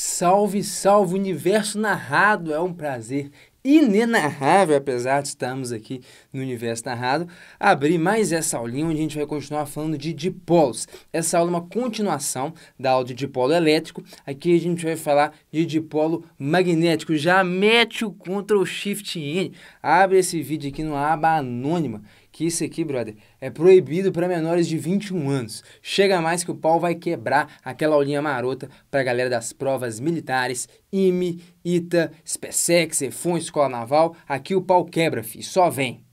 Salve, salve, universo narrado! É um prazer inenarrável, apesar de estarmos aqui no universo narrado, abrir mais essa aulinha onde a gente vai continuar falando de dipolos. Essa aula é uma continuação da aula de dipolo elétrico. Aqui a gente vai falar de dipolo magnético. Já mete o Ctrl Shift N, abre esse vídeo aqui numa aba anônima que isso aqui, brother, é proibido para menores de 21 anos. Chega mais que o pau vai quebrar aquela aulinha marota para a galera das provas militares, IME, ITA, SPSEC, EFON, Escola Naval. Aqui o pau quebra, fi, só vem.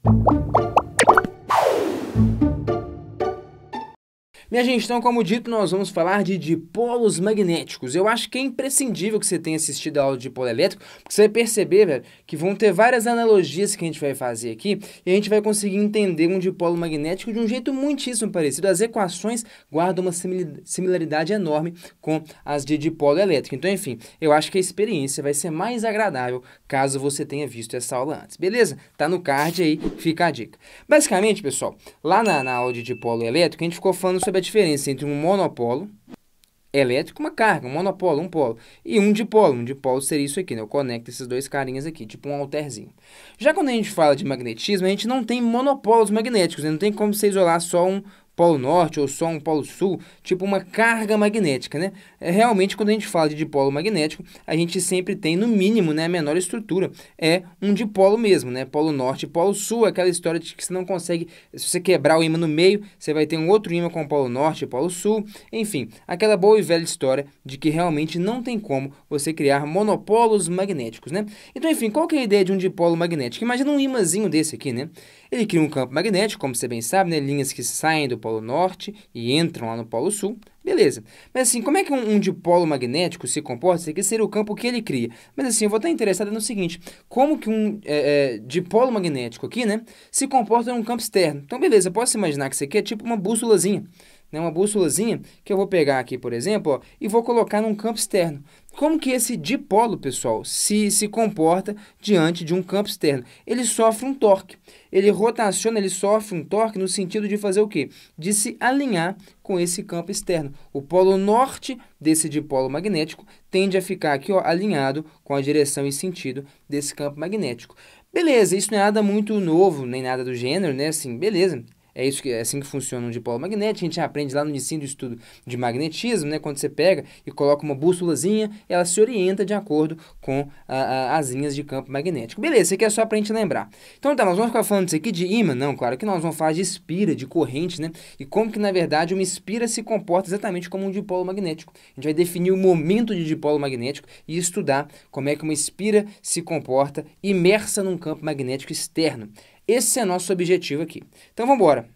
Minha gente, então, como dito, nós vamos falar de dipolos magnéticos. Eu acho que é imprescindível que você tenha assistido a aula de dipolo elétrico, porque você vai perceber, velho, que vão ter várias analogias que a gente vai fazer aqui e a gente vai conseguir entender um dipolo magnético de um jeito muitíssimo parecido. As equações guardam uma similaridade enorme com as de dipolo elétrico. Então, enfim, eu acho que a experiência vai ser mais agradável caso você tenha visto essa aula antes, beleza? Tá no card aí, fica a dica. Basicamente, pessoal, lá na, na aula de dipolo elétrico, a gente ficou falando sobre percebe a diferença entre um monopolo elétrico, uma carga, um monopolo, um polo, e um dipolo. Um dipolo seria isso aqui, né? Eu conecto esses dois carinhas aqui, tipo um alterzinho. Já quando a gente fala de magnetismo, a gente não tem monopólos magnéticos, né? não tem como você isolar só um, polo norte ou só um polo sul, tipo uma carga magnética, né? É, realmente, quando a gente fala de dipolo magnético, a gente sempre tem, no mínimo, né, a menor estrutura. É um dipolo mesmo, né? Polo norte e polo sul, aquela história de que você não consegue, se você quebrar o ímã no meio, você vai ter um outro ímã com polo norte e polo sul. Enfim, aquela boa e velha história de que realmente não tem como você criar monopolos magnéticos, né? Então, enfim, qual que é a ideia de um dipolo magnético? Imagina um ímãzinho desse aqui, né? Ele cria um campo magnético, como você bem sabe, né? linhas que saem do Polo Norte e entram lá no Polo Sul. Beleza. Mas assim, como é que um, um dipolo magnético se comporta? Isso aqui seria o campo que ele cria. Mas assim, eu vou estar interessado no seguinte: como que um é, é, dipolo magnético aqui, né, se comporta num campo externo? Então, beleza, posso imaginar que isso aqui é tipo uma bússolazinha. Né, uma bússolazinha que eu vou pegar aqui, por exemplo, ó, e vou colocar num campo externo. Como que esse dipolo, pessoal, se, se comporta diante de um campo externo? Ele sofre um torque. Ele rotaciona, ele sofre um torque no sentido de fazer o quê? De se alinhar com esse campo externo. O polo norte desse dipolo magnético tende a ficar aqui ó, alinhado com a direção e sentido desse campo magnético. Beleza, isso não é nada muito novo, nem nada do gênero, né? Assim, beleza, é isso que é assim que funciona um dipolo magnético. A gente aprende lá no ensino do estudo de magnetismo, né? Quando você pega e coloca uma bússolazinha, ela se orienta de acordo com a, a, as linhas de campo magnético. Beleza, isso aqui é só pra gente lembrar. Então tá, nós vamos ficar falando disso aqui de imã? Não, claro que nós vamos falar de espira, de corrente, né? E como que na verdade uma espira se comporta exatamente como um dipolo magnético. A gente vai definir o momento de dipolo magnético e estudar como é que uma espira se comporta imersa num campo magnético externo. Esse é nosso objetivo aqui. Então vamos embora.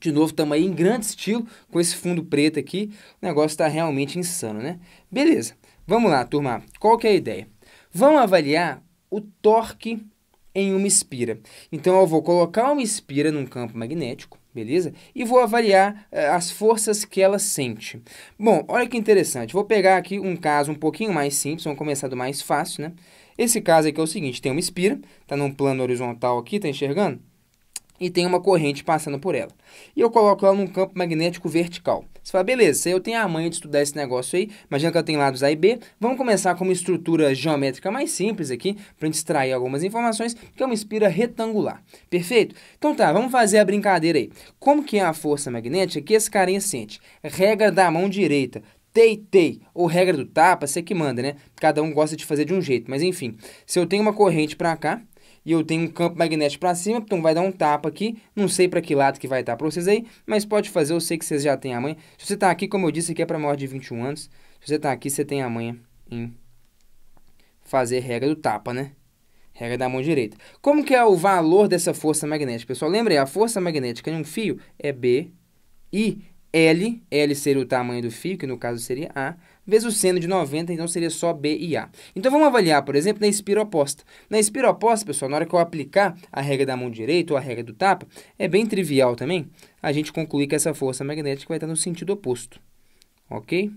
De novo, estamos aí em grande estilo com esse fundo preto aqui. O negócio está realmente insano, né? Beleza. Vamos lá, turma. Qual que é a ideia? Vamos avaliar o torque em uma espira. Então, eu vou colocar uma espira num campo magnético, beleza? E vou avaliar eh, as forças que ela sente. Bom, olha que interessante. Vou pegar aqui um caso um pouquinho mais simples, vamos começar do mais fácil, né? Esse caso aqui é o seguinte, tem uma espira, está num plano horizontal aqui, está enxergando? E tem uma corrente passando por ela. E eu coloco ela num campo magnético vertical. Você fala, beleza, eu tenho a manha de estudar esse negócio aí, imagina que ela tem lados A e B. Vamos começar com uma estrutura geométrica mais simples aqui, para a gente extrair algumas informações, que é uma espira retangular. Perfeito? Então tá, vamos fazer a brincadeira aí. Como que é a força magnética que esse carinha sente? Regra da mão direita. Teitei, ou regra do tapa, você que manda, né? Cada um gosta de fazer de um jeito, mas enfim. Se eu tenho uma corrente para cá e eu tenho um campo magnético para cima, então vai dar um tapa aqui, não sei para que lado que vai estar para vocês aí, mas pode fazer, eu sei que vocês já têm a manha. Se você está aqui, como eu disse, aqui é para maior de 21 anos, se você está aqui, você tem a manha em fazer regra do tapa, né? Regra da mão direita. Como que é o valor dessa força magnética? Pessoal, lembrem, a força magnética em um fio é B, I, L, L seria o tamanho do fio, que no caso seria A, vezes o seno de 90, então seria só B e A. Então, vamos avaliar, por exemplo, na espira oposta. Na espira oposta, pessoal, na hora que eu aplicar a regra da mão direita ou a regra do tapa, é bem trivial também, a gente concluir que essa força magnética vai estar no sentido oposto, ok?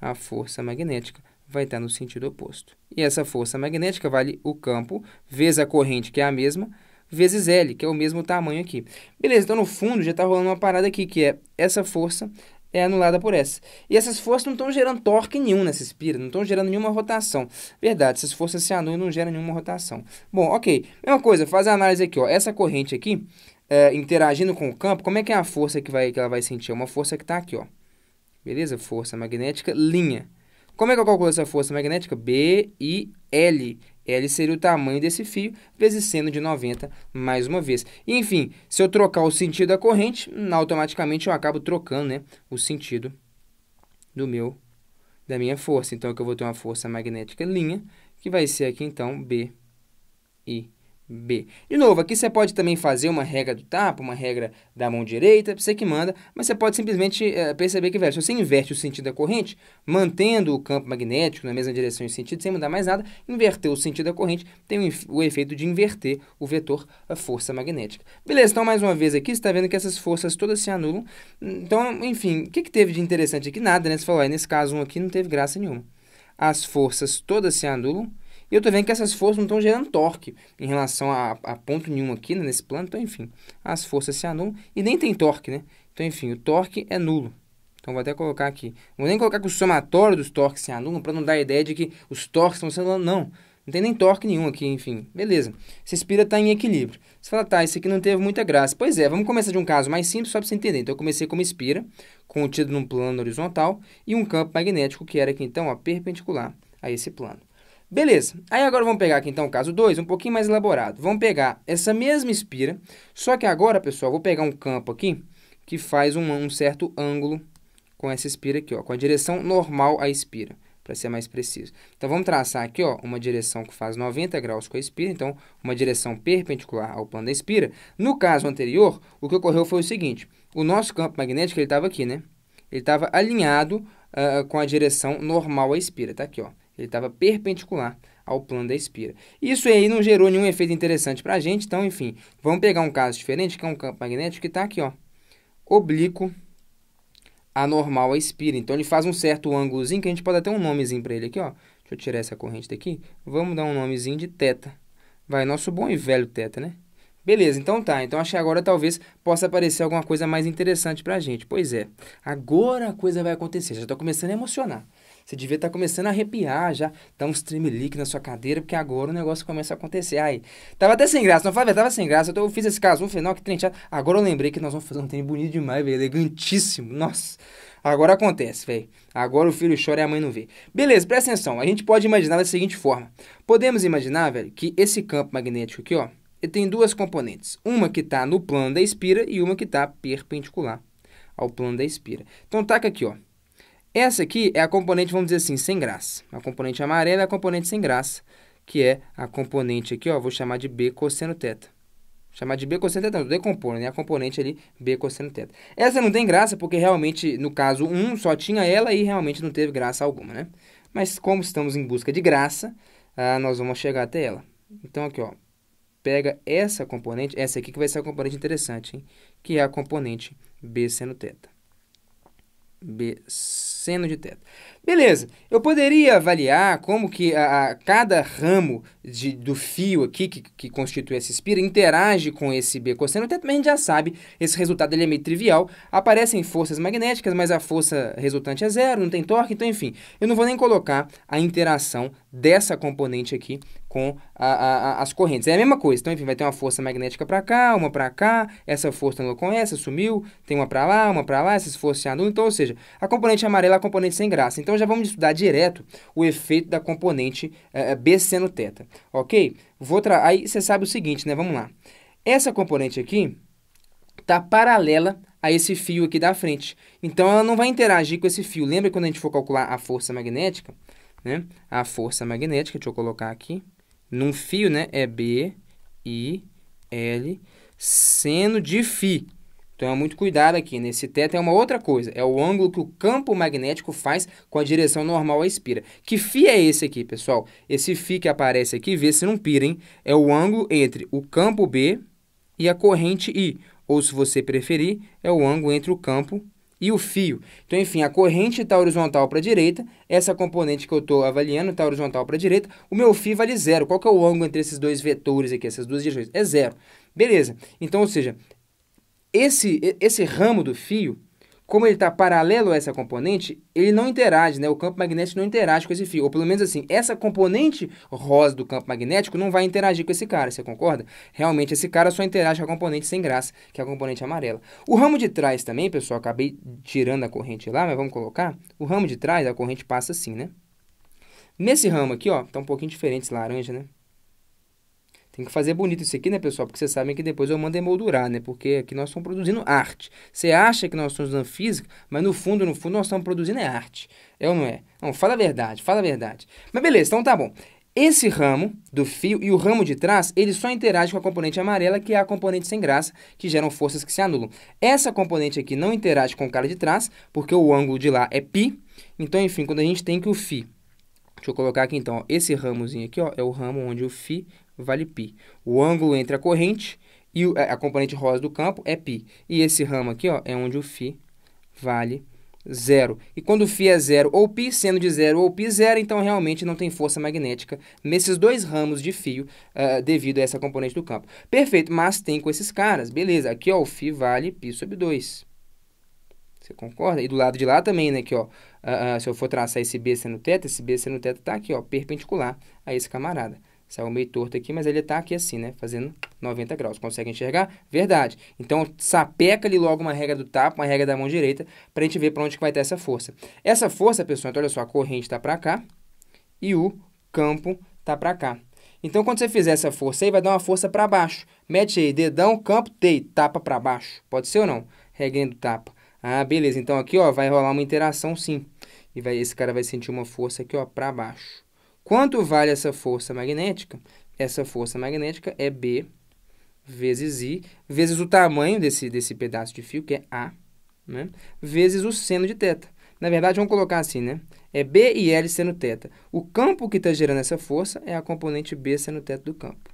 A força magnética vai estar no sentido oposto. E essa força magnética vale o campo vezes a corrente, que é a mesma, vezes L, que é o mesmo tamanho aqui. Beleza, então no fundo já está rolando uma parada aqui, que é essa força é anulada por essa. E essas forças não estão gerando torque nenhum nessa espira, não estão gerando nenhuma rotação. Verdade, essas forças se anulam e não geram nenhuma rotação. Bom, ok. Mesma coisa, faz a análise aqui, ó. Essa corrente aqui, é, interagindo com o campo, como é que é a força que, vai, que ela vai sentir? É uma força que está aqui, ó. Beleza? Força magnética, linha. Como é que eu calculo essa força magnética? B e L. L seria o tamanho desse fio, vezes seno de 90 mais uma vez. enfim, se eu trocar o sentido da corrente, automaticamente eu acabo trocando né, o sentido do meu da minha força. Então, eu vou ter uma força magnética linha, que vai ser aqui, então, B e B. De novo, aqui você pode também fazer uma regra do tapa, uma regra da mão direita, você que manda, mas você pode simplesmente é, perceber que, velho, se você inverte o sentido da corrente, mantendo o campo magnético na mesma direção e sentido, sem mudar mais nada, inverter o sentido da corrente tem o efeito de inverter o vetor a força magnética. Beleza, então mais uma vez aqui, você está vendo que essas forças todas se anulam. Então, enfim, o que, que teve de interessante aqui? Nada, né? Você falou, ah, nesse caso um aqui não teve graça nenhuma. As forças todas se anulam e eu tô vendo que essas forças não estão gerando torque em relação a, a ponto nenhum aqui né, nesse plano. Então, enfim, as forças se anulam e nem tem torque, né? Então, enfim, o torque é nulo. Então, vou até colocar aqui. vou nem colocar que o somatório dos torques se anulam para não dar a ideia de que os torques estão se anulando, não. Não tem nem torque nenhum aqui, enfim. Beleza. Esse espira está em equilíbrio. Você fala, tá, isso aqui não teve muita graça. Pois é, vamos começar de um caso mais simples só para você entender. Então, eu comecei como espira, contido num plano horizontal e um campo magnético que era aqui, então, ó, perpendicular a esse plano. Beleza. Aí agora vamos pegar aqui então o caso 2, um pouquinho mais elaborado. Vamos pegar essa mesma espira, só que agora, pessoal, vou pegar um campo aqui que faz um, um certo ângulo com essa espira aqui, ó, com a direção normal à espira, para ser mais preciso. Então vamos traçar aqui, ó, uma direção que faz 90 graus com a espira, então uma direção perpendicular ao plano da espira. No caso anterior, o que ocorreu foi o seguinte: o nosso campo magnético ele estava aqui, né? Ele estava alinhado uh, com a direção normal à espira, tá aqui, ó. Ele estava perpendicular ao plano da espira. Isso aí não gerou nenhum efeito interessante para a gente, então, enfim, vamos pegar um caso diferente, que é um campo magnético que está aqui, ó, oblíquo anormal à espira. Então, ele faz um certo ângulozinho, que a gente pode até um nomezinho para ele aqui, ó. Deixa eu tirar essa corrente daqui. Vamos dar um nomezinho de teta. Vai, nosso bom e velho teta, né? Beleza, então tá. Então acho que agora talvez possa aparecer alguma coisa mais interessante para a gente. Pois é, agora a coisa vai acontecer. Já estou começando a emocionar. Você devia estar tá começando a arrepiar já, dar um leak na sua cadeira, porque agora o negócio começa a acontecer. Aí, tava até sem graça, não falei, tava sem graça. então Eu fiz esse caso, um final que trem Agora eu lembrei que nós vamos fazer um trem bonito demais, velho, elegantíssimo. Nossa, agora acontece, velho. Agora o filho chora e a mãe não vê. Beleza, presta atenção. A gente pode imaginar da seguinte forma: podemos imaginar, velho, que esse campo magnético aqui, ó, ele tem duas componentes. Uma que está no plano da espira e uma que está perpendicular ao plano da espira. Então, taca aqui, ó. Essa aqui é a componente, vamos dizer assim, sem graça. A componente amarela é a componente sem graça, que é a componente aqui, ó, vou chamar de B cosseno teta Chamar de B cosseno teta não, decompor, né? A componente ali, B cosseno teta Essa não tem graça porque realmente, no caso 1, só tinha ela e realmente não teve graça alguma, né? Mas como estamos em busca de graça, ah, nós vamos chegar até ela. Então, aqui, ó, pega essa componente, essa aqui que vai ser a componente interessante, hein? Que é a componente B seno teta B aceno de teto. Beleza, eu poderia avaliar como que a, a cada ramo de, do fio aqui que, que constitui essa espira interage com esse B cosseno, até também a gente já sabe, esse resultado ele é meio trivial, aparecem forças magnéticas, mas a força resultante é zero, não tem torque, então enfim, eu não vou nem colocar a interação dessa componente aqui com a, a, as correntes. É a mesma coisa, então enfim, vai ter uma força magnética para cá, uma para cá, essa força não com essa, sumiu, tem uma para lá, uma para lá, essas forças se anulam, então, ou seja, a componente amarela é a componente sem graça, então já vamos estudar direto o efeito da componente é, B seno θ, ok? Vou Aí você sabe o seguinte, né? Vamos lá. Essa componente aqui está paralela a esse fio aqui da frente. Então, ela não vai interagir com esse fio. Lembra quando a gente for calcular a força magnética? Né? A força magnética, deixa eu colocar aqui, num fio, né? É B, I, L, seno de Φ. Então, é muito cuidado aqui. Nesse teto é uma outra coisa. É o ângulo que o campo magnético faz com a direção normal à espira. Que Φ é esse aqui, pessoal? Esse Φ que aparece aqui, vê se não pira, hein? É o ângulo entre o campo B e a corrente I. Ou, se você preferir, é o ângulo entre o campo e o fio. Então, enfim, a corrente está horizontal para a direita, essa componente que eu estou avaliando está horizontal para a direita, o meu φ vale zero. Qual que é o ângulo entre esses dois vetores aqui, essas duas direções? É zero. Beleza. Então, ou seja, esse, esse ramo do fio, como ele está paralelo a essa componente, ele não interage, né? O campo magnético não interage com esse fio. Ou pelo menos assim, essa componente rosa do campo magnético não vai interagir com esse cara, você concorda? Realmente, esse cara só interage com a componente sem graça, que é a componente amarela. O ramo de trás também, pessoal, acabei tirando a corrente lá, mas vamos colocar. O ramo de trás, a corrente passa assim, né? Nesse ramo aqui, ó, tá um pouquinho diferente esse laranja, né? Tem que fazer bonito isso aqui, né, pessoal? Porque vocês sabem que depois eu mando emoldurar, né? Porque aqui nós estamos produzindo arte. Você acha que nós estamos usando física, mas no fundo, no fundo, nós estamos produzindo é arte. É ou não é? Não, fala a verdade, fala a verdade. Mas beleza, então tá bom. Esse ramo do fio e o ramo de trás, ele só interage com a componente amarela, que é a componente sem graça, que geram forças que se anulam. Essa componente aqui não interage com o cara de trás, porque o ângulo de lá é π. Então, enfim, quando a gente tem que o φ Deixa eu colocar aqui então, ó, esse ramozinho aqui ó, é o ramo onde o φ vale π. O ângulo entre a corrente e é, a componente rosa do campo é π. E esse ramo aqui ó, é onde o φ vale zero. E quando φ é zero ou π, sendo de zero ou π zero, então realmente não tem força magnética nesses dois ramos de fio uh, devido a essa componente do campo. Perfeito, mas tem com esses caras. Beleza, aqui ó, o φ vale π sobre 2. Você concorda? E do lado de lá também, né? Aqui, ó, uh, uh, se eu for traçar esse B sendo teto, esse B sendo teto está aqui, ó, perpendicular a esse camarada. Saiu meio torto aqui, mas ele está aqui assim, né? Fazendo 90 graus. Consegue enxergar? Verdade. Então, sapeca ali logo uma regra do tapa, uma regra da mão direita, para a gente ver para onde que vai ter essa força. Essa força, pessoal, então, olha só, a corrente está para cá e o campo está para cá. Então, quando você fizer essa força aí, vai dar uma força para baixo. Mete aí, dedão, campo, tei, tapa para baixo. Pode ser ou não? Regra do tapa. Ah, beleza. Então, aqui, ó, vai rolar uma interação sim. E vai, esse cara vai sentir uma força aqui, ó, para baixo. Quanto vale essa força magnética? Essa força magnética é B vezes I, vezes o tamanho desse, desse pedaço de fio, que é A, né? vezes o seno de θ. Na verdade, vamos colocar assim, né? É B e L seno θ. O campo que está gerando essa força é a componente B seno θ do campo.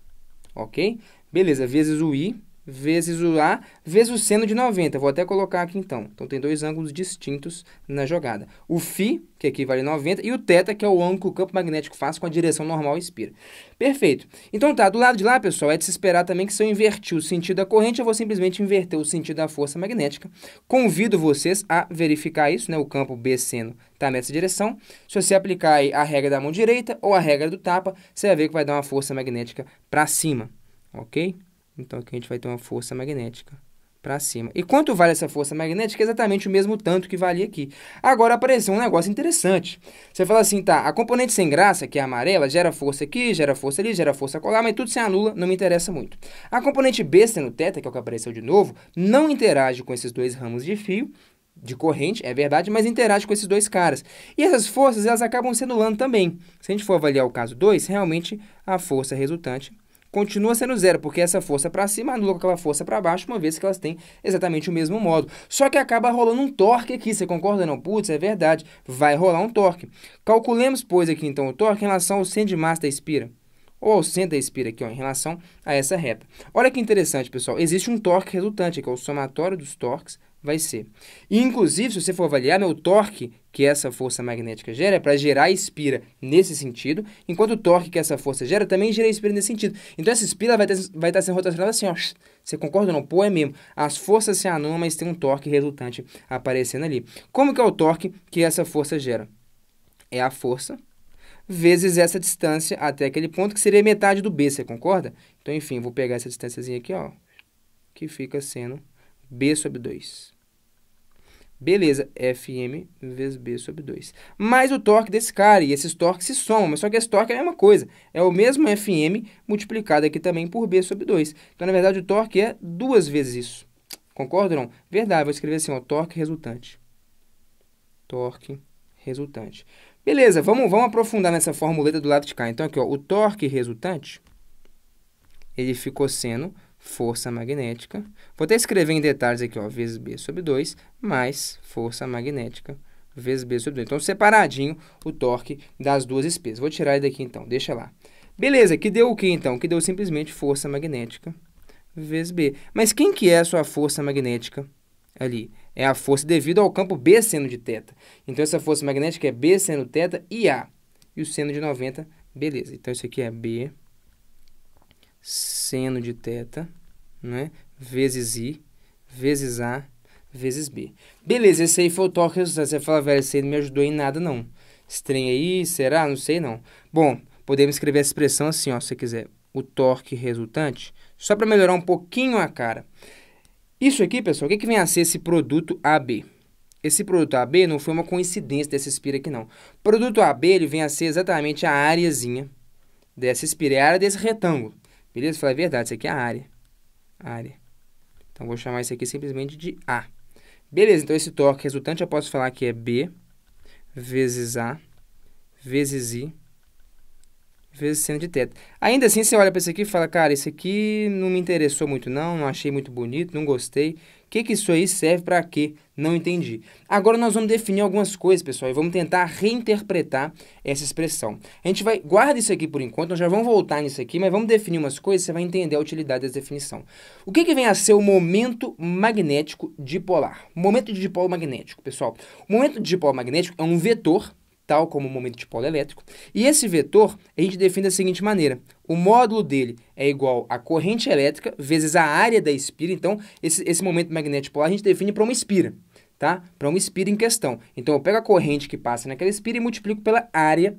Ok? Beleza, vezes o I, vezes o A, vezes o seno de 90. Vou até colocar aqui então. Então tem dois ângulos distintos na jogada. O Φ, que equivale a 90, e o θ, que é o ângulo que o campo magnético faz com a direção normal espira. Perfeito. Então tá, do lado de lá, pessoal, é de se esperar também que se eu invertir o sentido da corrente, eu vou simplesmente inverter o sentido da força magnética. Convido vocês a verificar isso, né? O campo B seno está nessa direção. Se você aplicar a regra da mão direita ou a regra do tapa, você vai ver que vai dar uma força magnética para cima, ok? Então aqui a gente vai ter uma força magnética para cima. E quanto vale essa força magnética? É exatamente o mesmo tanto que vale aqui. Agora apareceu um negócio interessante. Você fala assim, tá, a componente sem graça, que é amarela, gera força aqui, gera força ali, gera força colar, mas tudo se anula, não me interessa muito. A componente b no teta, que é o que apareceu de novo, não interage com esses dois ramos de fio, de corrente, é verdade, mas interage com esses dois caras. E essas forças, elas acabam se anulando também. Se a gente for avaliar o caso 2, realmente a força resultante continua sendo zero, porque essa força para cima anula aquela força para baixo, uma vez que elas têm exatamente o mesmo modo. Só que acaba rolando um torque aqui, você concorda não? Putz, é verdade, vai rolar um torque. Calculemos, pois, aqui então o torque em relação ao centro de massa da espira ou ao centro da espira aqui, ó, em relação a essa reta. Olha que interessante, pessoal. Existe um torque resultante, que é o somatório dos torques vai ser. E, inclusive, se você for avaliar, né, o torque que essa força magnética gera é para gerar espira nesse sentido, enquanto o torque que essa força gera também gera espira nesse sentido. Então, essa espira vai, ter, tá, vai estar tá sendo rotacionada assim, ó. Você concorda ou não? Pô, é mesmo. As forças se anulam, mas tem um torque resultante aparecendo ali. Como que é o torque que essa força gera? É a força vezes essa distância até aquele ponto, que seria metade do B, você concorda? Então, enfim, vou pegar essa distânciazinha aqui, ó, que fica sendo B sobre 2. Beleza, Fm vezes B sobre 2. Mais o torque desse cara, e esses torques se somam, mas só que esse torque é a mesma coisa. É o mesmo Fm multiplicado aqui também por B sobre 2. Então, na verdade, o torque é duas vezes isso. Concordam? Verdade, vou escrever assim, ó, torque resultante. Torque resultante. Beleza, vamos, vamos aprofundar nessa formuleta do lado de cá. Então, aqui, ó, o torque resultante, ele ficou sendo força magnética. Vou até escrever em detalhes aqui, ó, vezes B sobre 2, mais força magnética vezes B sobre 2. Então, separadinho o torque das duas espessas. Vou tirar ele daqui, então, deixa lá. Beleza, que deu o que, então? Que deu simplesmente força magnética vezes B. Mas quem que é a sua força magnética ali? É a força devido ao campo B seno de θ. Então, essa força magnética é B seno θ e A. E o seno de 90, beleza. Então, isso aqui é B seno de teta, né? Vezes I, vezes A, vezes B. Beleza, esse aí foi o toque resultado. Você fala, velho, esse aí não me ajudou em nada, não. Estranho aí, será? Não sei, não. Bom, podemos escrever a expressão assim, ó, se você quiser. O torque resultante, só para melhorar um pouquinho a cara. Isso aqui, pessoal, o que, que vem a ser esse produto AB? Esse produto AB não foi uma coincidência dessa espira aqui, não. Produto AB ele vem a ser exatamente a áreazinha dessa espira, é a área desse retângulo. Beleza? Falei, a verdade, isso aqui é a área. A área. Então, vou chamar isso aqui simplesmente de A. Beleza, então esse torque resultante eu posso falar que é B vezes A vezes I vezes seno de teta. Ainda assim, você olha para isso aqui e fala, cara, isso aqui não me interessou muito não, não achei muito bonito, não gostei que, que isso aí serve para quê? Não entendi. Agora nós vamos definir algumas coisas, pessoal, e vamos tentar reinterpretar essa expressão. A gente vai, guarda isso aqui por enquanto, nós já vamos voltar nisso aqui, mas vamos definir umas coisas, você vai entender a utilidade dessa definição. O que, que vem a ser o momento magnético dipolar? Momento dipolo magnético, pessoal. O momento dipolo magnético é um vetor tal como o momento dipolo elétrico. E esse vetor a gente define da seguinte maneira: o módulo dele é igual à corrente elétrica vezes a área da espira. Então, esse, esse momento magnético polar a gente define para uma espira, tá? Para uma espira em questão. Então, eu pego a corrente que passa naquela espira e multiplico pela área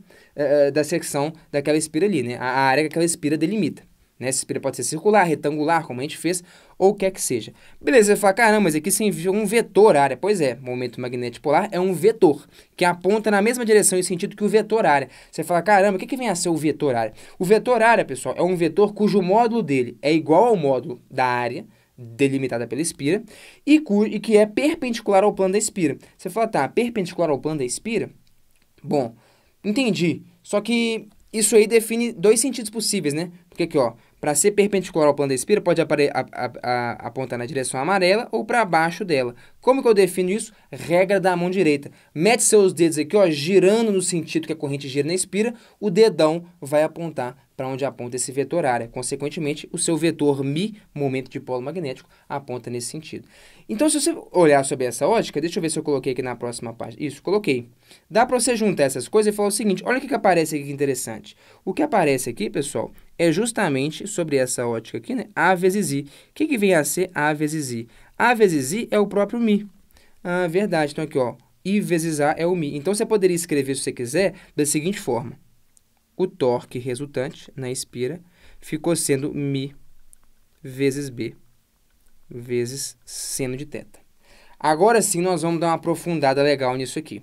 uh, da secção daquela espira ali, né? A área que aquela espira delimita. Né? Essa espira pode ser circular, retangular, como a gente fez, ou o que é que seja. Beleza, você fala, caramba, mas aqui você envia um vetor área. Pois é, momento magnético polar é um vetor, que aponta na mesma direção e sentido que o vetor área. Você fala, caramba, o que, que vem a ser o vetor área? O vetor área, pessoal, é um vetor cujo módulo dele é igual ao módulo da área, delimitada pela espira, e, e que é perpendicular ao plano da espira. Você fala, tá, perpendicular ao plano da espira? Bom, entendi. Só que isso aí define dois sentidos possíveis, né? Porque aqui, ó, para ser perpendicular ao plano da espira, pode apare... a, a, apontar na direção amarela ou para baixo dela. Como que eu defino isso? Regra da mão direita. Mete seus dedos aqui, ó, girando no sentido que a corrente gira na espira, o dedão vai apontar para onde aponta esse vetor área. Consequentemente, o seu vetor mi momento dipolo magnético, aponta nesse sentido. Então, se você olhar sobre essa ótica, deixa eu ver se eu coloquei aqui na próxima página. Isso, coloquei. Dá para você juntar essas coisas e falar o seguinte, olha o que, que aparece aqui que interessante. O que aparece aqui, pessoal, é justamente sobre essa ótica aqui, né? A vezes I. O que, que vem a ser A vezes I? A vezes I é o próprio mi. Ah, verdade. Então, aqui, ó, I vezes A é o mi. Então, você poderia escrever, se você quiser, da seguinte forma o torque resultante na espira ficou sendo Mi vezes B vezes seno de θ. Agora sim nós vamos dar uma aprofundada legal nisso aqui.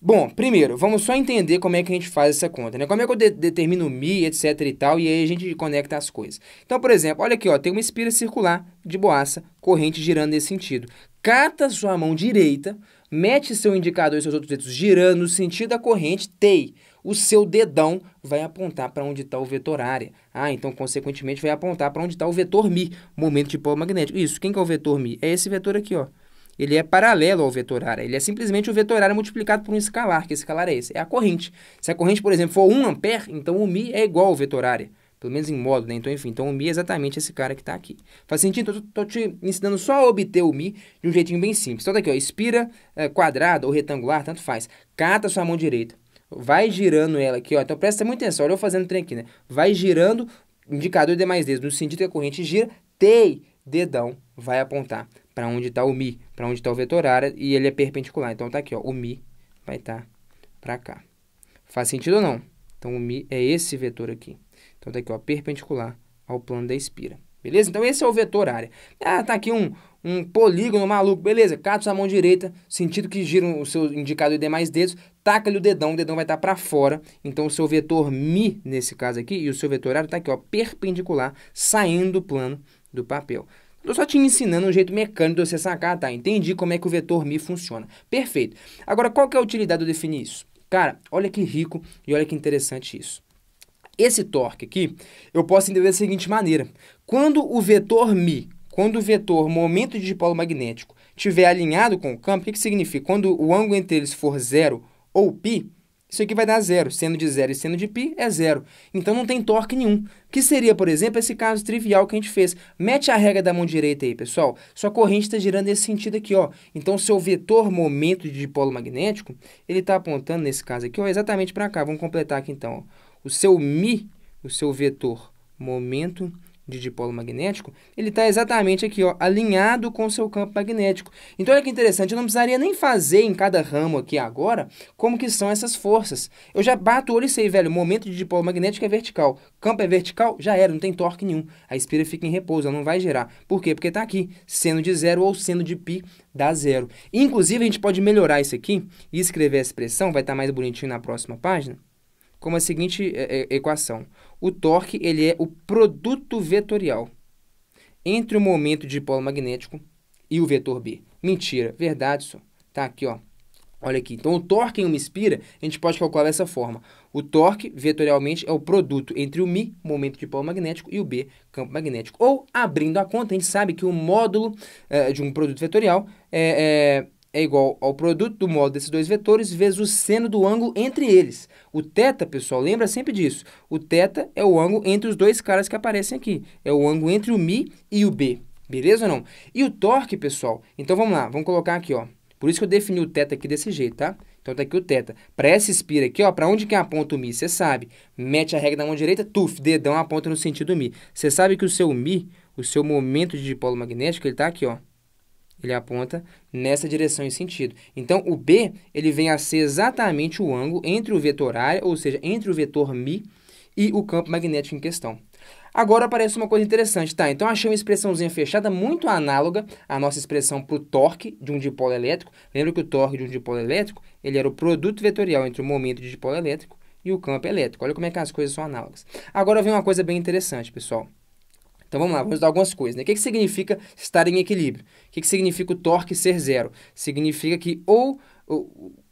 Bom, primeiro, vamos só entender como é que a gente faz essa conta, né? Como é que eu de determino mi, etc e tal, e aí a gente conecta as coisas. Então, por exemplo, olha aqui, ó, tem uma espira circular de boaça, corrente girando nesse sentido. Cata sua mão direita, mete seu indicador e seus outros dedos girando no sentido da corrente, TEI o seu dedão vai apontar para onde está o vetor área. Ah, então, consequentemente, vai apontar para onde está o vetor mi. momento polo magnético. Isso, quem que é o vetor mi? É esse vetor aqui, ó. Ele é paralelo ao vetor área. Ele é simplesmente o vetor área multiplicado por um escalar, que escalar é esse? É a corrente. Se a corrente, por exemplo, for 1 ampere, então o mi é igual ao vetor área. Pelo menos em módulo, né? Então, enfim, então o Mi é exatamente esse cara que está aqui. Faz sentido? Estou te ensinando só a obter o Mi de um jeitinho bem simples. Então, daqui, tá ó, espira é, eh, quadrada ou retangular, tanto faz. Cata sua mão direita vai girando ela aqui, ó. Então presta muita atenção, olha eu fazendo o trem aqui, né? Vai girando, indicador de mais dedos, no sentido que a corrente gira, TEI, dedão, vai apontar para onde está o Mi, para onde está o vetor área, e ele é perpendicular. Então tá aqui, ó, o Mi vai estar tá para cá. Faz sentido ou não? Então o Mi é esse vetor aqui. Então tá aqui, ó, perpendicular ao plano da espira. Beleza? Então esse é o vetor área. Ah, tá aqui um, um polígono maluco, beleza, cata sua mão direita, sentido que gira o seu indicador e demais dedos, taca-lhe o dedão, o dedão vai estar tá para fora, então o seu vetor mi, nesse caso aqui, e o seu vetor está aqui, ó, perpendicular, saindo do plano do papel. Estou só te ensinando um jeito mecânico de você sacar, tá? Entendi como é que o vetor mi funciona. Perfeito. Agora, qual que é a utilidade de eu definir isso? Cara, olha que rico e olha que interessante isso. Esse torque aqui, eu posso entender da seguinte maneira. Quando o vetor mi quando o vetor momento de dipolo magnético tiver alinhado com o campo, o que, que significa? Quando o ângulo entre eles for zero ou π, isso aqui vai dar zero. Seno de zero e seno de π é zero. Então não tem torque nenhum. Que seria, por exemplo, esse caso trivial que a gente fez. Mete a regra da mão direita aí, pessoal. Sua corrente está girando nesse sentido aqui, ó. Então seu vetor momento de dipolo magnético, ele está apontando nesse caso aqui, ó, exatamente para cá. Vamos completar aqui então. Ó. O seu mi, o seu vetor momento de dipolo magnético, ele está exatamente aqui, ó, alinhado com o seu campo magnético. Então, olha que interessante, eu não precisaria nem fazer em cada ramo aqui agora como que são essas forças. Eu já bato o olho e sei, velho, o momento de dipolo magnético é vertical. Campo é vertical? Já era, não tem torque nenhum. A espira fica em repouso, ela não vai girar. Por quê? Porque está aqui, seno de zero ou seno de π dá zero. Inclusive, a gente pode melhorar isso aqui e escrever a expressão, vai estar tá mais bonitinho na próxima página como a seguinte é, é, equação. O torque ele é o produto vetorial entre o momento de polo magnético e o vetor B. Mentira, verdade, só. Tá aqui, ó. Olha aqui. Então, o torque em uma espira, a gente pode calcular dessa forma. O torque, vetorialmente, é o produto entre o Mi, momento de polo magnético, e o B, campo magnético. Ou, abrindo a conta, a gente sabe que o módulo é, de um produto vetorial é, é é igual ao produto do modo desses dois vetores vezes o seno do ângulo entre eles. O θ, pessoal, lembra sempre disso. O θ é o ângulo entre os dois caras que aparecem aqui. É o ângulo entre o mi e o b. Beleza ou não? E o torque, pessoal? Então, vamos lá. Vamos colocar aqui, ó. Por isso que eu defini o θ aqui desse jeito, tá? Então, tá aqui o θ. Para essa espira aqui, ó, para onde que aponta o Mi, você sabe. Mete a regra da mão direita, tuf, dedão aponta no sentido Mi. Você sabe que o seu Mi, o seu momento de dipolo magnético, ele tá aqui, ó ele aponta nessa direção e sentido. Então, o B ele vem a ser exatamente o ângulo entre o vetor área, ou seja, entre o vetor μ e o campo magnético em questão. Agora aparece uma coisa interessante, tá? Então achei uma expressãozinha fechada muito análoga à nossa expressão para o torque de um dipolo elétrico. Lembra que o torque de um dipolo elétrico ele era o produto vetorial entre o momento de dipolo elétrico e o campo elétrico. Olha como é que as coisas são análogas. Agora vem uma coisa bem interessante, pessoal. Então vamos lá, vamos dar algumas coisas. Né? O que, que significa estar em equilíbrio? O que, que significa o torque ser zero? Significa que ou,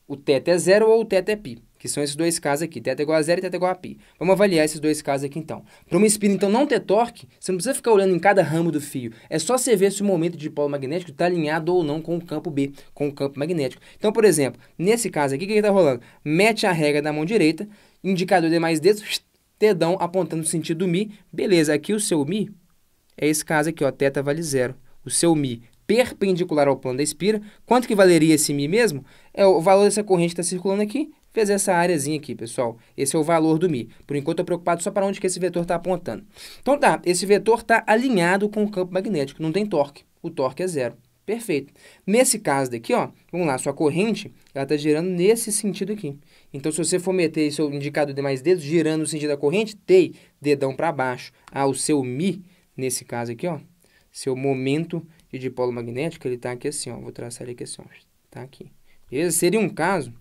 o teta é zero ou o teta é π, que são esses dois casos aqui, teta é igual a zero e teta é igual a π. Vamos avaliar esses dois casos aqui então. Para uma espina então não ter torque, você não precisa ficar olhando em cada ramo do fio, é só você ver se o momento de polo magnético está alinhado ou não com o campo B, com o campo magnético. Então, por exemplo, nesse caso aqui, o que está rolando? Mete a regra da mão direita, indicador de mais dedos, dedão apontando no sentido do Mi, beleza, aqui o seu Mi é esse caso aqui, ó, θ vale zero. O seu Mi perpendicular ao plano da espira, quanto que valeria esse Mi mesmo? É o valor dessa corrente que está circulando aqui, fez essa áreazinha aqui, pessoal. Esse é o valor do Mi. Por enquanto, estou preocupado só para onde que esse vetor está apontando. Então tá, esse vetor está alinhado com o campo magnético, não tem torque. O torque é zero. Perfeito. Nesse caso daqui, ó, vamos lá, sua corrente ela está girando nesse sentido aqui. Então, se você for meter seu indicador de mais dedos girando no sentido da corrente, tei, dedão para baixo, ao ah, seu Mi, nesse caso aqui, ó, seu momento de dipolo magnético, ele está aqui assim, ó, vou traçar ele aqui assim, ó, tá aqui. beleza seria um caso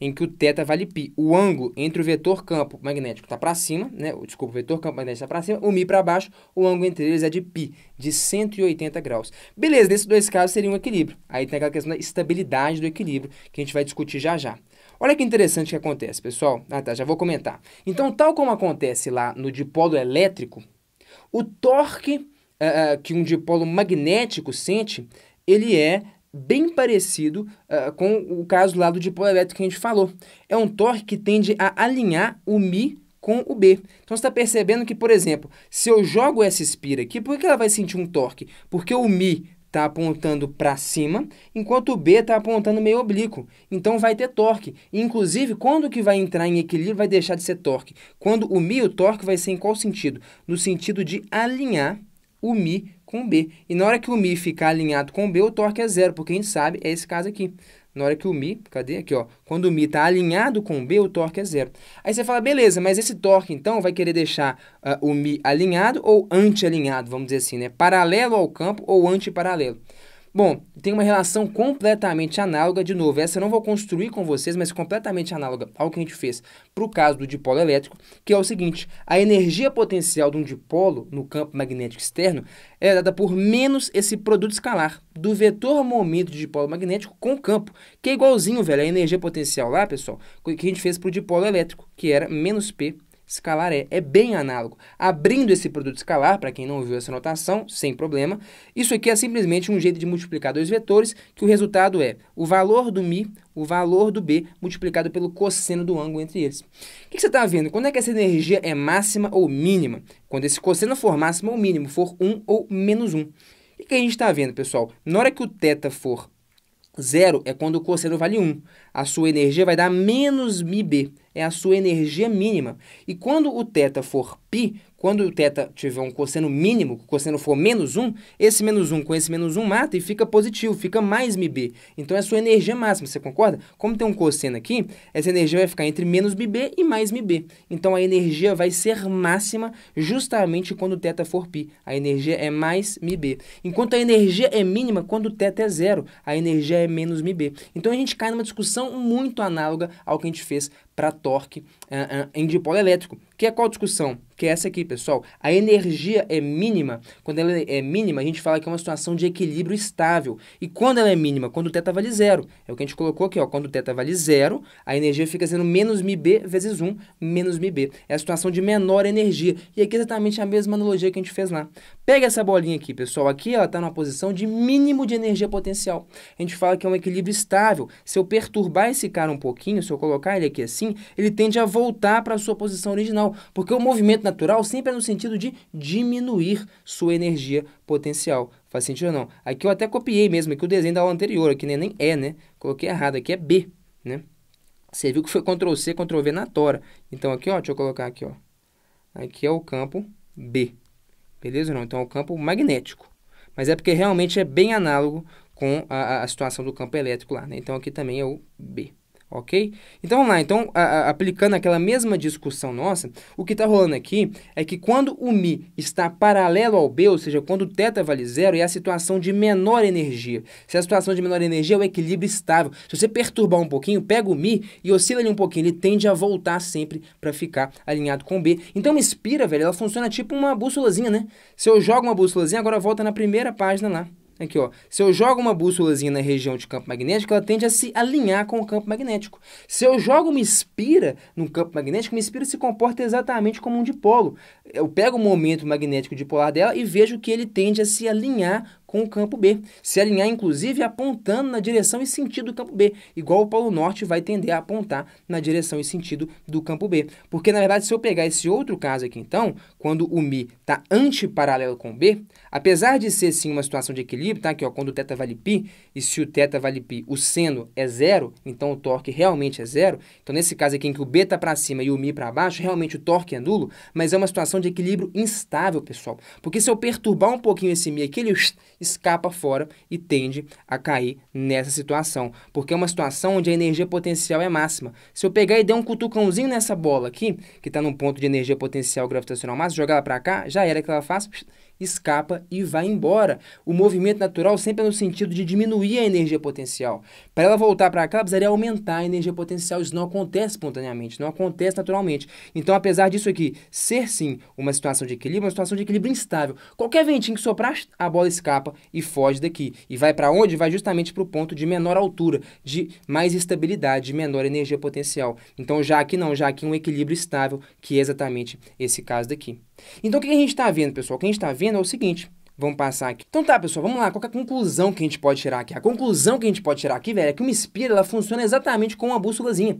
em que o θ vale π, o ângulo entre o vetor campo magnético está para cima, né? desculpa, o vetor campo magnético está para cima, o μ para baixo, o ângulo entre eles é de π, de 180 graus. Beleza, nesses dois casos seria um equilíbrio. Aí tem aquela questão da estabilidade do equilíbrio, que a gente vai discutir já já. Olha que interessante que acontece, pessoal. Ah, tá, já vou comentar. Então, tal como acontece lá no dipolo elétrico, o torque uh, que um dipolo magnético sente, ele é bem parecido uh, com o caso lá do dipolo elétrico que a gente falou. É um torque que tende a alinhar o Mi com o B. Então você está percebendo que, por exemplo, se eu jogo essa espira aqui, por que ela vai sentir um torque? Porque o Mi está apontando para cima, enquanto o B está apontando meio oblíquo. Então vai ter torque. Inclusive, quando que vai entrar em equilíbrio vai deixar de ser torque? Quando o Mi, o torque vai ser em qual sentido? No sentido de alinhar o Mi com o B. E na hora que o Mi ficar alinhado com o B, o torque é zero, porque a gente sabe, é esse caso aqui na hora que o Mi, cadê? Aqui, ó. Quando o Mi está alinhado com o B, o torque é zero. Aí você fala, beleza, mas esse torque, então, vai querer deixar uh, o Mi alinhado ou anti-alinhado, vamos dizer assim, né? Paralelo ao campo ou anti-paralelo. Bom, tem uma relação completamente análoga, de novo, essa eu não vou construir com vocês, mas completamente análoga ao que a gente fez para o caso do dipolo elétrico, que é o seguinte, a energia potencial de um dipolo no campo magnético externo é dada por menos esse produto escalar do vetor momento de dipolo magnético com campo, que é igualzinho, velho, a energia potencial lá, pessoal, que a gente fez para o dipolo elétrico, que era menos P escalar é. É bem análogo. Abrindo esse produto escalar, para quem não viu essa notação, sem problema, isso aqui é simplesmente um jeito de multiplicar dois vetores, que o resultado é o valor do mi, o valor do b, multiplicado pelo cosseno do ângulo entre eles. O que, que você está vendo? Quando é que essa energia é máxima ou mínima? Quando esse cosseno for máximo ou mínimo, for 1 ou menos 1. O que, que a gente está vendo, pessoal? Na hora que o θ for Zero é quando o cosseno vale 1. A sua energia vai dar menos μb é a sua energia mínima. E quando o θ for π, quando o θ tiver um cosseno mínimo, o cosseno for menos 1, esse menos 1 com esse menos 1 mata e fica positivo, fica mais μb. Então, é a sua energia máxima, você concorda? Como tem um cosseno aqui, essa energia vai ficar entre menos μb e mais μb. Então, a energia vai ser máxima justamente quando o θ for π. A energia é mais μb. Enquanto a energia é mínima, quando o θ é zero, a energia é menos μb. Então, a gente cai numa discussão muito análoga ao que a gente fez para torque uh, uh, em dipolo elétrico. Que é qual discussão? que é essa aqui, pessoal. A energia é mínima. Quando ela é mínima, a gente fala que é uma situação de equilíbrio estável. E quando ela é mínima? Quando o θ vale zero. É o que a gente colocou aqui, ó. Quando o θ vale zero, a energia fica sendo menos μb vezes 1, menos μb. É a situação de menor energia. E aqui é exatamente a mesma analogia que a gente fez lá. Pega essa bolinha aqui, pessoal. Aqui ela está numa posição de mínimo de energia potencial. A gente fala que é um equilíbrio estável. Se eu perturbar esse cara um pouquinho, se eu colocar ele aqui assim, ele tende a voltar para a sua posição original, porque o movimento natural sempre é no sentido de diminuir sua energia potencial. Faz sentido ou não? Aqui eu até copiei mesmo aqui o desenho da aula anterior, aqui é nem é, né? Coloquei errado, aqui é B, né? Você viu que foi Ctrl C, Ctrl V na tora. Então aqui, ó, deixa eu colocar aqui, ó. Aqui é o campo B. Beleza não? Então é o campo magnético. Mas é porque realmente é bem análogo com a, a situação do campo elétrico lá, né? Então aqui também é o B ok? Então vamos lá, então a, a, aplicando aquela mesma discussão nossa, o que está rolando aqui é que quando o Mi está paralelo ao B, ou seja, quando o θ vale zero, é a situação de menor energia. Se é a situação de menor energia é o equilíbrio estável. Se você perturbar um pouquinho, pega o Mi e oscila ele um pouquinho, ele tende a voltar sempre para ficar alinhado com o B. Então uma espira, velho, ela funciona tipo uma bússolazinha, né? Se eu jogo uma bússolazinha, agora volta na primeira página lá. Aqui, ó. Se eu jogo uma bússolazinha na região de campo magnético, ela tende a se alinhar com o campo magnético. Se eu jogo uma espira no campo magnético, uma espira se comporta exatamente como um dipolo. Eu pego o momento magnético dipolar dela e vejo que ele tende a se alinhar com o campo B, se alinhar inclusive apontando na direção e sentido do campo B, igual o Polo Norte vai tender a apontar na direção e sentido do campo B. Porque na verdade, se eu pegar esse outro caso aqui, então, quando o Mi está antiparalelo com o B, apesar de ser sim uma situação de equilíbrio, tá? Aqui, ó, quando o θ vale π, e se o θ vale π, o seno é zero, então o torque realmente é zero. Então, nesse caso aqui em que o B está para cima e o Mi para baixo, realmente o torque é nulo, mas é uma situação de equilíbrio instável, pessoal. Porque se eu perturbar um pouquinho esse Mi aqui, ele escapa fora e tende a cair nessa situação, porque é uma situação onde a energia potencial é máxima. Se eu pegar e der um cutucãozinho nessa bola aqui, que está num ponto de energia potencial gravitacional máxima, jogar ela para cá, já era que ela faz escapa e vai embora. O movimento natural sempre é no sentido de diminuir a energia potencial. Para ela voltar para cá, ela precisaria aumentar a energia potencial. Isso não acontece espontaneamente, não acontece naturalmente. Então, apesar disso aqui ser sim uma situação de equilíbrio, é uma situação de equilíbrio instável. Qualquer ventinho que soprar, a bola escapa e foge daqui. E vai para onde? Vai justamente para o ponto de menor altura, de mais estabilidade, de menor energia potencial. Então, já aqui não, já aqui um equilíbrio estável, que é exatamente esse caso daqui. Então, o que a gente está vendo, pessoal? O que a gente está vendo é o seguinte. Vamos passar aqui. Então tá, pessoal, vamos lá. Qual é a conclusão que a gente pode tirar aqui? A conclusão que a gente pode tirar aqui, velho, é que uma espira ela funciona exatamente com uma bússolazinha.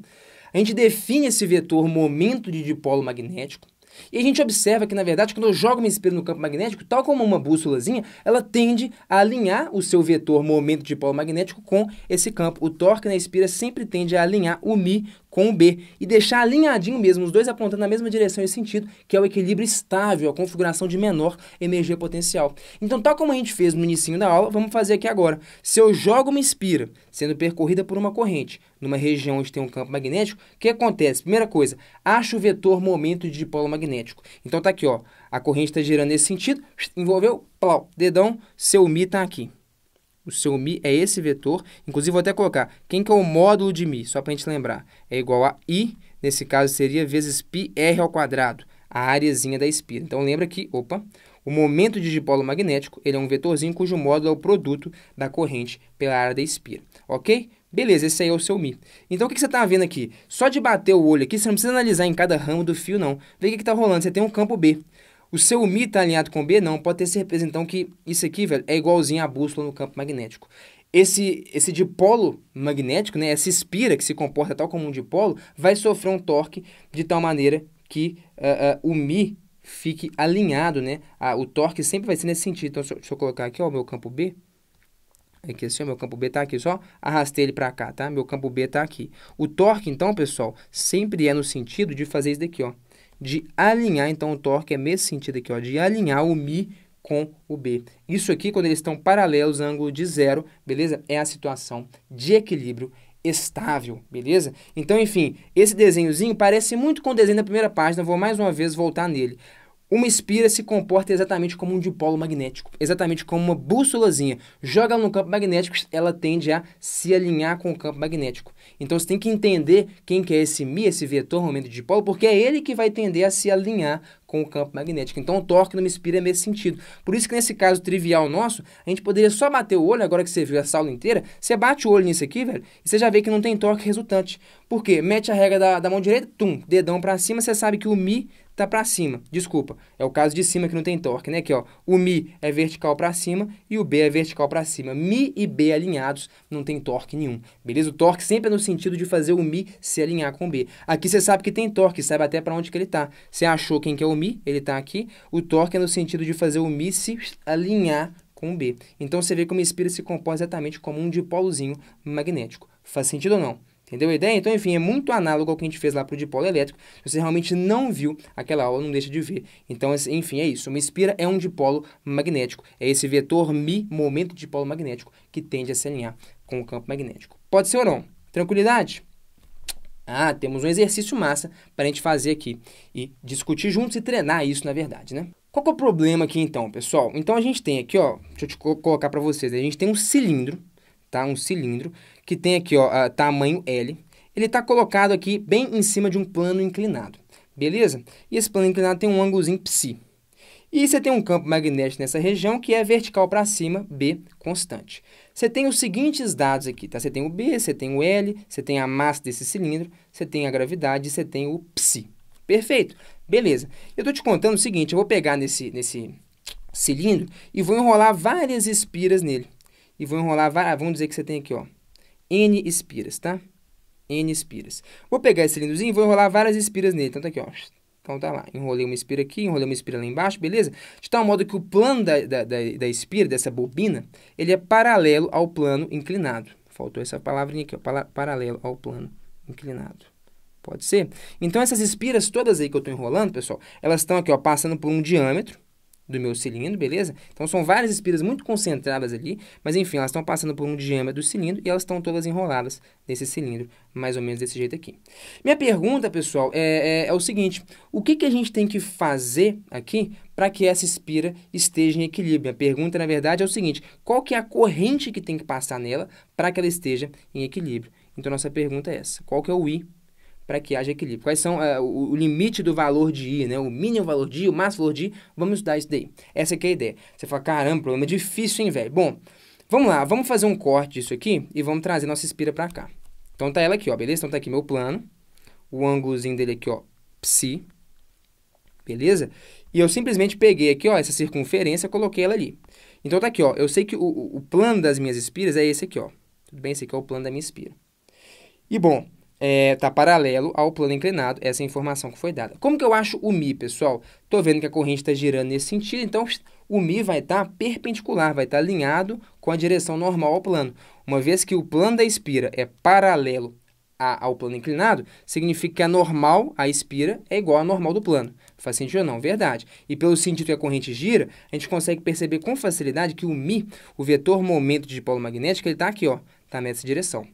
A gente define esse vetor momento de dipolo magnético, e a gente observa que, na verdade, quando eu jogo uma espelho no campo magnético, tal como uma bússolazinha, ela tende a alinhar o seu vetor momento de polo magnético com esse campo. O torque na né, espira sempre tende a alinhar o Mi com o B e deixar alinhadinho mesmo, os dois apontando na mesma direção e sentido, que é o equilíbrio estável, a configuração de menor energia potencial. Então, tal como a gente fez no início da aula, vamos fazer aqui agora. Se eu jogo uma espira sendo percorrida por uma corrente, numa região onde tem um campo magnético, o que acontece? Primeira coisa, acha o vetor momento de dipolo magnético. Então tá aqui, ó, a corrente está girando nesse sentido, envolveu, plau, dedão, seu mi está aqui. O seu mi é esse vetor, inclusive vou até colocar, quem que é o módulo de mi, só para a gente lembrar, é igual a i, nesse caso seria vezes πr ao quadrado, a areazinha da espira. Então lembra que, opa, o momento de dipolo magnético ele é um vetorzinho cujo módulo é o produto da corrente pela área da espira, ok? Beleza, esse aí é o seu Mi. Então o que, você está vendo aqui? Só de bater o olho aqui, você não precisa analisar em cada ramo do fio, não. Vê o que está rolando, você tem um campo B. O seu Mi está alinhado com B? Não, pode ter certeza então que isso aqui, velho, é igualzinho à bússola no campo magnético. Esse, esse dipolo magnético, né, essa espira que se comporta tal como um dipolo, vai sofrer um torque de tal maneira que uh, uh, o Mi fique alinhado, né? Ah, o torque sempre vai ser nesse sentido. Então, se eu, se eu colocar aqui, ó, o meu campo B, Aqui é assim, meu campo B está aqui, só arrastei ele para cá, tá? Meu campo B está aqui. O torque, então, pessoal, sempre é no sentido de fazer isso daqui, ó. De alinhar, então, o torque é nesse sentido aqui, ó. De alinhar o Mi com o B. Isso aqui, quando eles estão paralelos, ângulo de zero, beleza? É a situação de equilíbrio estável, beleza? Então, enfim, esse desenhozinho parece muito com o desenho da primeira página, vou mais uma vez voltar nele. Uma espira se comporta exatamente como um dipolo magnético, exatamente como uma bússolazinha. Joga no campo magnético, ela tende a se alinhar com o campo magnético. Então você tem que entender quem que é esse Mi, esse vetor momento de dipolo, porque é ele que vai tender a se alinhar com o campo magnético. Então o torque numa espira é nesse sentido. Por isso que nesse caso trivial nosso, a gente poderia só bater o olho, agora que você viu essa aula inteira, você bate o olho nisso aqui, velho, e você já vê que não tem torque resultante. Por quê? Mete a regra da, da mão direita, tum, dedão para cima, você sabe que o Mi está para cima. Desculpa, é o caso de cima que não tem torque, né? Aqui, ó, o Mi é vertical para cima e o B é vertical para cima. Mi e B alinhados não tem torque nenhum, beleza? O torque sempre é no sentido de fazer o Mi se alinhar com o B. Aqui você sabe que tem torque, sabe até para onde que ele está. Você achou quem que é o Mi, ele está aqui. O torque é no sentido de fazer o Mi se alinhar com o B. Então você vê como o espírito se compõe exatamente como um dipolozinho magnético. Faz sentido ou não? Entendeu a ideia? Então, enfim, é muito análogo ao que a gente fez lá para o dipolo elétrico. Se você realmente não viu aquela aula, não deixa de ver. Então, enfim, é isso. Uma espira é um dipolo magnético. É esse vetor mi, momento de dipolo magnético, que tende a se alinhar com o campo magnético. Pode ser ou não? Tranquilidade? Ah, temos um exercício massa para a gente fazer aqui e discutir juntos e treinar isso, na verdade, né? Qual é o problema aqui então, pessoal? Então a gente tem aqui, ó, deixa eu te colocar para vocês, a gente tem um cilindro, tá? Um cilindro que tem aqui, ó, tamanho L, ele está colocado aqui bem em cima de um plano inclinado, beleza? E esse plano inclinado tem um ângulozinho psi. E você tem um campo magnético nessa região que é vertical para cima, B constante. Você tem os seguintes dados aqui, tá? Você tem o B, você tem o L, você tem a massa desse cilindro, você tem a gravidade e você tem o psi. Perfeito? Beleza. Eu estou te contando o seguinte, eu vou pegar nesse, nesse cilindro e vou enrolar várias espiras nele. E vou enrolar, vamos dizer que você tem aqui, ó, N espiras, tá? N espiras. Vou pegar esse cilindrozinho e vou enrolar várias espiras nele. Então, tá aqui, ó. Então, tá lá. Enrolei uma espira aqui, enrolei uma espira lá embaixo, beleza? De tal modo que o plano da, da, da, da espira, dessa bobina, ele é paralelo ao plano inclinado. Faltou essa palavrinha aqui, ó. paralelo ao plano inclinado. Pode ser? Então, essas espiras todas aí que eu estou enrolando, pessoal, elas estão aqui, ó, passando por um diâmetro do meu cilindro, beleza? Então são várias espiras muito concentradas ali, mas enfim, elas estão passando por um diâmetro do cilindro e elas estão todas enroladas nesse cilindro, mais ou menos desse jeito aqui. Minha pergunta, pessoal, é, é, é o seguinte, o que, que a gente tem que fazer aqui para que essa espira esteja em equilíbrio? A pergunta, na verdade, é o seguinte, qual que é a corrente que tem que passar nela para que ela esteja em equilíbrio? Então, nossa pergunta é essa, qual que é o I para que haja equilíbrio. Quais são eh, o, o, limite do valor de I, né? O mínimo valor de I, o máximo valor de I. Vamos estudar isso daí. Essa aqui é a ideia. Você fala, caramba, problema é difícil, hein, velho? Bom, vamos lá. Vamos fazer um corte disso aqui e vamos trazer nossa espira para cá. Então tá ela aqui, ó, beleza? Então tá aqui meu plano. O ângulozinho dele aqui, ó, psi. Beleza? E eu simplesmente peguei aqui, ó, essa circunferência coloquei ela ali. Então tá aqui, ó. Eu sei que o, o plano das minhas espiras é esse aqui, ó. Tudo bem? Esse aqui é o plano da minha espira. E bom, está é, tá paralelo ao plano inclinado, essa é informação que foi dada. Como que eu acho o Mi, pessoal? Estou vendo que a corrente está girando nesse sentido, então o Mi vai estar tá perpendicular, vai estar tá alinhado com a direção normal ao plano. Uma vez que o plano da espira é paralelo a, ao plano inclinado, significa que a normal, a espira, é igual à normal do plano. Faz sentido ou não? Verdade. E pelo sentido que a corrente gira, a gente consegue perceber com facilidade que o Mi, o vetor momento de dipolo magnético, ele está aqui, ó, está nessa direção.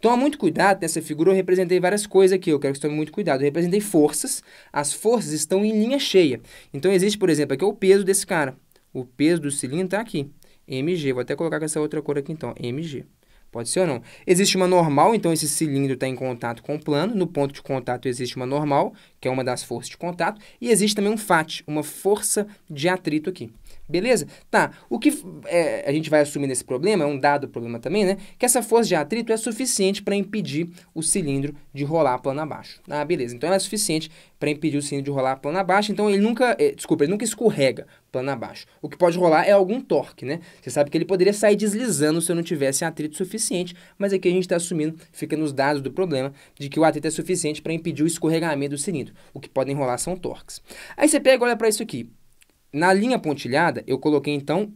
Toma muito cuidado, nessa figura eu representei várias coisas aqui, eu quero que você tome muito cuidado. Eu representei forças, as forças estão em linha cheia. Então existe, por exemplo, aqui é o peso desse cara. O peso do cilindro está aqui, mg. Vou até colocar com essa outra cor aqui então, mg. Pode ser ou não. Existe uma normal, então esse cilindro está em contato com o plano. No ponto de contato existe uma normal, que é uma das forças de contato. E existe também um FAT, uma força de atrito aqui. Beleza? Tá. O que é, a gente vai assumir nesse problema, é um dado problema também, né? Que essa força de atrito é suficiente para impedir o cilindro de rolar plano abaixo. Ah, beleza. Então ela é suficiente para impedir o cilindro de rolar plano abaixo. Então ele nunca, é, desculpa, ele nunca escorrega plano abaixo. O que pode rolar é algum torque, né? Você sabe que ele poderia sair deslizando se eu não tivesse atrito suficiente, mas aqui a gente está assumindo, fica nos dados do problema, de que o atrito é suficiente para impedir o escorregamento do cilindro. O que podem rolar são torques. Aí você pega e olha para isso aqui. Na linha pontilhada, eu coloquei então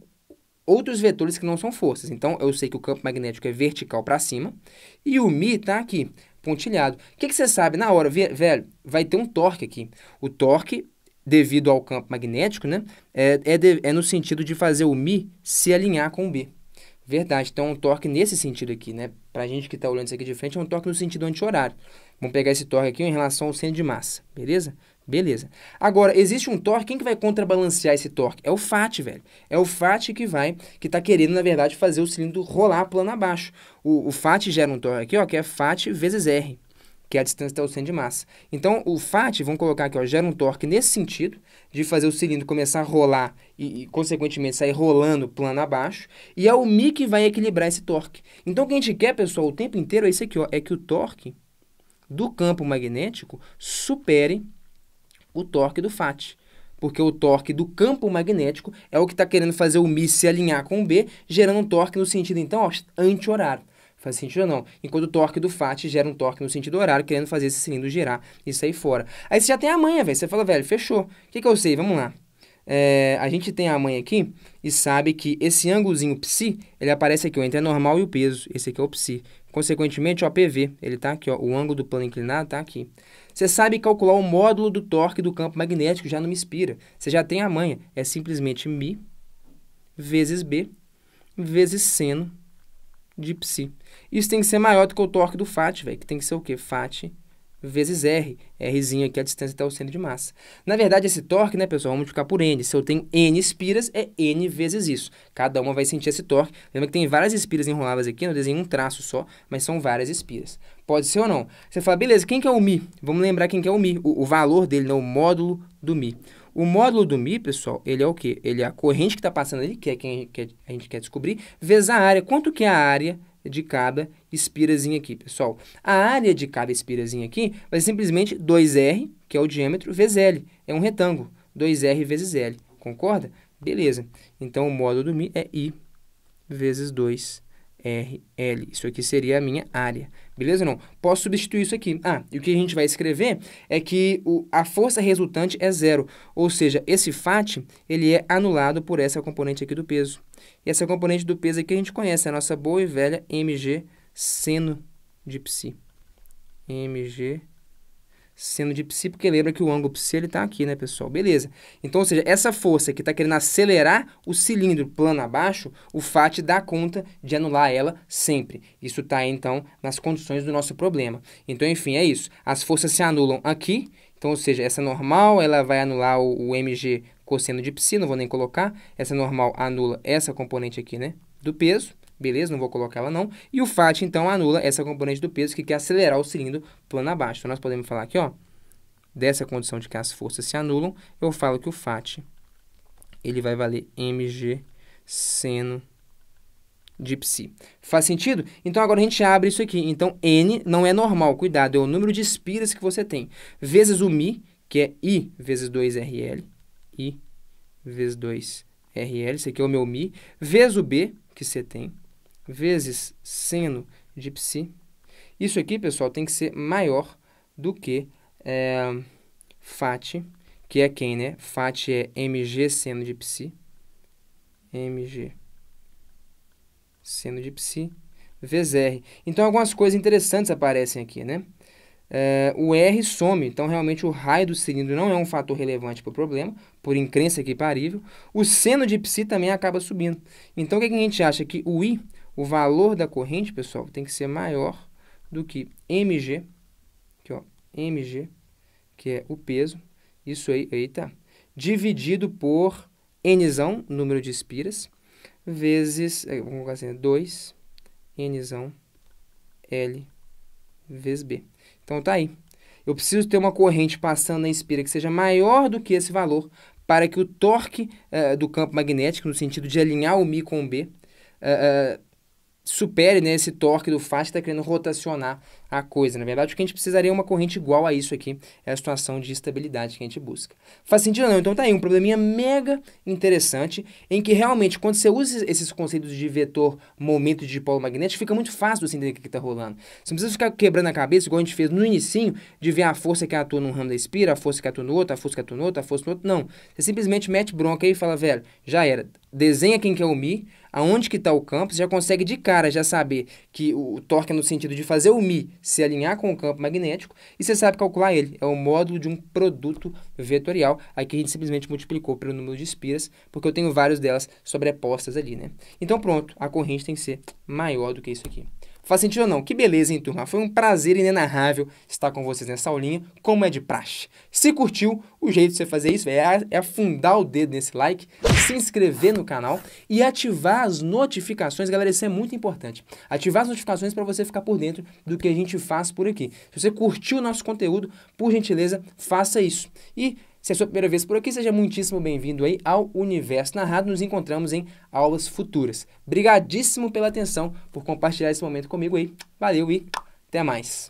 outros vetores que não são forças. Então, eu sei que o campo magnético é vertical para cima e o Mi está aqui, pontilhado. O que, que você sabe? Na hora, velho, vai ter um torque aqui. O torque, devido ao campo magnético, né, é, é, de, é no sentido de fazer o Mi se alinhar com o B. Verdade, então é um torque nesse sentido aqui, né? a gente que está olhando isso aqui de frente, é um torque no sentido anti-horário. Vamos pegar esse torque aqui em relação ao centro de massa, beleza? Beleza. Agora, existe um torque, quem que vai contrabalancear esse torque? É o FAT, velho. É o FAT que vai, que está querendo, na verdade, fazer o cilindro rolar plano abaixo. O, o FAT gera um torque aqui, ó, que é FAT vezes R, que é a distância até o centro de massa. Então, o FAT, vamos colocar aqui, ó, gera um torque nesse sentido, de fazer o cilindro começar a rolar e, e, consequentemente, sair rolando plano abaixo. E é o Mi que vai equilibrar esse torque. Então, o que a gente quer, pessoal, o tempo inteiro é esse aqui, ó, é que o torque do campo magnético supere o torque do FAT. Porque o torque do campo magnético é o que está querendo fazer o Mi se alinhar com o B, gerando um torque no sentido, então, anti-horário. Faz sentido ou não? Enquanto o torque do FAT gera um torque no sentido horário, querendo fazer esse cilindro girar e sair fora. Aí você já tem a manha, velho. Você fala, velho, fechou. O que, que eu sei? Vamos lá. É, a gente tem a manha aqui e sabe que esse ângulozinho psi, ele aparece aqui, ó, entre a normal e o peso. Esse aqui é o psi. Consequentemente, o PV, ele está aqui, ó, o ângulo do plano inclinado está aqui. Você sabe calcular o módulo do torque do campo magnético, já não me inspira. Você já tem a manha. É simplesmente Mi vezes B vezes seno de psi. Isso tem que ser maior do que o torque do Fat, velho, que tem que ser o quê? Fat vezes R. Rzinho aqui é a distância até tá o centro de massa. Na verdade, esse torque, né, pessoal, vamos multiplicar por N. Se eu tenho N espiras, é N vezes isso. Cada uma vai sentir esse torque. Lembra que tem várias espiras enroladas aqui, não né? desenho um traço só, mas são várias espiras. Pode ser ou não. Você fala, beleza, quem que é o Mi? Vamos lembrar quem que é o Mi, o, o valor dele, né? o módulo do Mi. O módulo do Mi, pessoal, ele é o quê? Ele é a corrente que está passando ali, que é quem que a gente quer descobrir, vezes a área. Quanto que é a área de cada espirazinha aqui, pessoal? A área de cada espirazinha aqui vai ser simplesmente 2R, que é o diâmetro, vezes L. É um retângulo. 2R vezes L. Concorda? Beleza. Então, o módulo do Mi é I vezes 2 RL. Isso aqui seria a minha área. Beleza não? Posso substituir isso aqui. Ah, e o que a gente vai escrever é que o, a força resultante é zero. Ou seja, esse FAT ele é anulado por essa componente aqui do peso. E essa componente do peso aqui a gente conhece, é a nossa boa e velha mg seno de psi. mg seno de psi, porque lembra que o ângulo psi ele está aqui, né, pessoal? Beleza. Então, ou seja, essa força que está querendo acelerar o cilindro plano abaixo, o FAT dá conta de anular ela sempre. Isso está, então, nas condições do nosso problema. Então, enfim, é isso. As forças se anulam aqui, então, ou seja, essa normal, ela vai anular o, o mg cosseno de psi, não vou nem colocar. Essa normal anula essa componente aqui, né, do peso beleza? Não vou colocar ela não. E o FAT, então, anula essa componente do peso que quer acelerar o cilindro plano abaixo. Então, nós podemos falar aqui, ó, dessa condição de que as forças se anulam, eu falo que o FAT, ele vai valer mg seno de psi. Faz sentido? Então agora a gente abre isso aqui. Então n não é normal, cuidado, é o número de espiras que você tem, vezes o mi, que é i vezes 2rl, i vezes 2rl, isso aqui é o meu mi, vezes o b, que você tem, vezes seno de psi. Isso aqui, pessoal, tem que ser maior do que é, FAT, que é quem, né? FAT é mg seno de psi. mg seno de psi vezes r. Então, algumas coisas interessantes aparecem aqui, né? É, o R some, então realmente o raio do cilindro não é um fator relevante para o problema, por incrença que O seno de psi também acaba subindo. Então, o que, é que a gente acha? Que o I o valor da corrente, pessoal, tem que ser maior do que mg, aqui, ó, mg, que é o peso, isso aí, aí tá, dividido por n, número de espiras, vezes, é, vamos colocar assim, 2, é nzão, L, vezes B. Então, tá aí. Eu preciso ter uma corrente passando na espira que seja maior do que esse valor para que o torque uh, do campo magnético, no sentido de alinhar o Mi com o B, uh, uh, supere né, esse torque do Fast que está querendo rotacionar a coisa. Na verdade, o que a gente precisaria é uma corrente igual a isso aqui, é a situação de estabilidade que a gente busca. Faz sentido ou não? Então tá aí um probleminha mega interessante, em que realmente quando você usa esses conceitos de vetor, momento de dipolo magnético, fica muito fácil você entender o que está rolando. Você não precisa ficar quebrando a cabeça, igual a gente fez no inicinho, de ver a força que atua num ramo da espira, a força que atua no outro, a força que atua no outro, a força no outro, não. Você simplesmente mete bronca aí e fala, velho, já era, desenha quem quer é o Mi, aonde que está o campo, você já consegue de cara já saber que o torque é no sentido de fazer o Mi se alinhar com o campo magnético e você sabe calcular ele. É o módulo de um produto vetorial. Aqui a gente simplesmente multiplicou pelo número de espiras, porque eu tenho várias delas sobrepostas ali, né? Então pronto, a corrente tem que ser maior do que isso aqui. Faz sentido ou não? Que beleza, hein, turma? Foi um prazer inenarrável estar com vocês nessa aulinha, como é de praxe. Se curtiu, o jeito de você fazer isso é, é afundar o dedo nesse like, se inscrever no canal e ativar as notificações. Galera, isso é muito importante. Ativar as notificações para você ficar por dentro do que a gente faz por aqui. Se você curtiu o nosso conteúdo, por gentileza, faça isso. E se é a sua primeira vez por aqui, seja muitíssimo bem-vindo aí ao Universo Narrado. Nos encontramos em aulas futuras. obrigadíssimo pela atenção, por compartilhar esse momento comigo aí. Valeu e até mais.